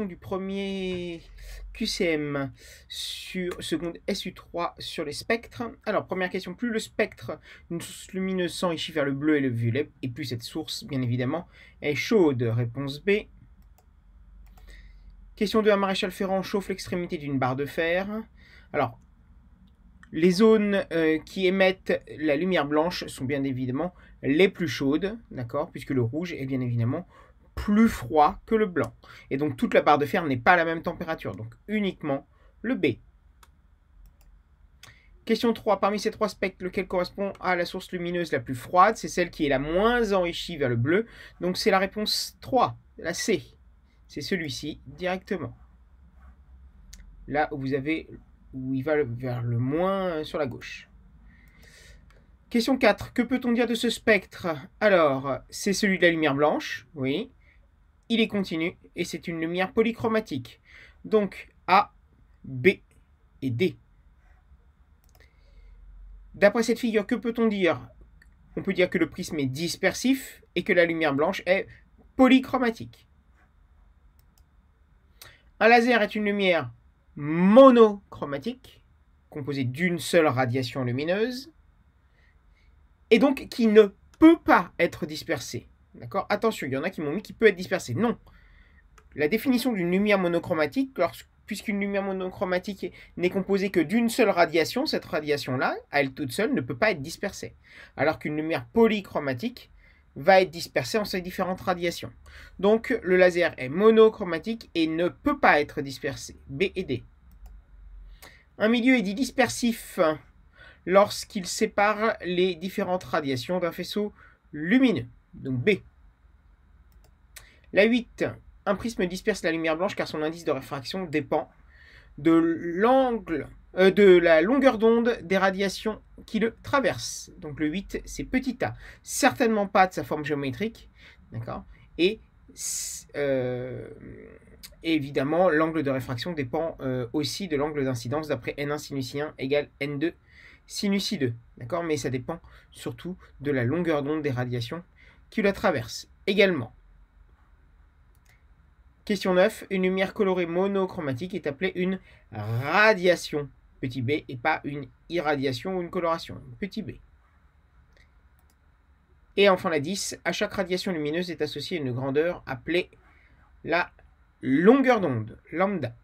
du premier QCM sur seconde SU3 sur les spectres. Alors, première question, plus le spectre d'une source lumineuse s'enrichit vers le bleu et le violet, et plus cette source, bien évidemment, est chaude. Réponse B. Question 2, un maréchal Ferrand chauffe l'extrémité d'une barre de fer. Alors, les zones euh, qui émettent la lumière blanche sont bien évidemment les plus chaudes, d'accord, puisque le rouge est bien évidemment plus froid que le blanc. Et donc toute la barre de fer n'est pas à la même température, donc uniquement le B. Question 3. Parmi ces trois spectres, lequel correspond à la source lumineuse la plus froide C'est celle qui est la moins enrichie vers le bleu. Donc c'est la réponse 3, la C. C'est celui-ci directement. Là où vous avez où il va vers le moins sur la gauche. Question 4. Que peut-on dire de ce spectre Alors, c'est celui de la lumière blanche, oui il est continu et c'est une lumière polychromatique. Donc A, B et D. D'après cette figure, que peut-on dire On peut dire que le prisme est dispersif et que la lumière blanche est polychromatique. Un laser est une lumière monochromatique, composée d'une seule radiation lumineuse, et donc qui ne peut pas être dispersée. D'accord Attention, il y en a qui m'ont mis qui peut être dispersé. Non. La définition d'une lumière monochromatique, puisqu'une lumière monochromatique n'est composée que d'une seule radiation, cette radiation-là, à elle toute seule, ne peut pas être dispersée. Alors qu'une lumière polychromatique va être dispersée en ses différentes radiations. Donc le laser est monochromatique et ne peut pas être dispersé. B et D. Un milieu est dit dispersif lorsqu'il sépare les différentes radiations d'un faisceau lumineux donc B. La 8, un prisme disperse la lumière blanche car son indice de réfraction dépend de l'angle, euh, de la longueur d'onde des radiations qui le traversent. Donc le 8, c'est petit a. Certainement pas de sa forme géométrique, d'accord Et euh, évidemment, l'angle de réfraction dépend euh, aussi de l'angle d'incidence d'après N1 sin 1 égale N2 sin 2 d'accord Mais ça dépend surtout de la longueur d'onde des radiations qui la traverse également. Question 9. Une lumière colorée monochromatique est appelée une radiation, petit b, et pas une irradiation ou une coloration, petit b. Et enfin la 10. À chaque radiation lumineuse est associée une grandeur appelée la longueur d'onde, lambda.